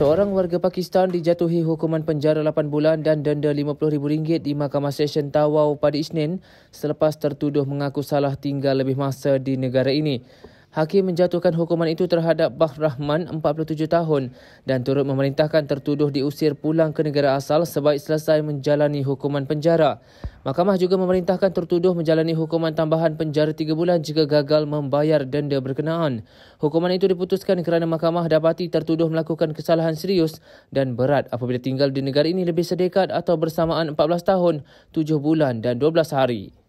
Seorang warga Pakistan dijatuhi hukuman penjara 8 bulan dan denda RM50,000 di Mahkamah Session Tawau pada Isnin selepas tertuduh mengaku salah tinggal lebih masa di negara ini. Hakim menjatuhkan hukuman itu terhadap Bah Rahman 47 tahun dan turut memerintahkan tertuduh diusir pulang ke negara asal sebaik selesai menjalani hukuman penjara. Mahkamah juga memerintahkan tertuduh menjalani hukuman tambahan penjara 3 bulan jika gagal membayar denda berkenaan. Hukuman itu diputuskan kerana mahkamah dapati tertuduh melakukan kesalahan serius dan berat apabila tinggal di negara ini lebih sedekat atau bersamaan 14 tahun, 7 bulan dan 12 hari.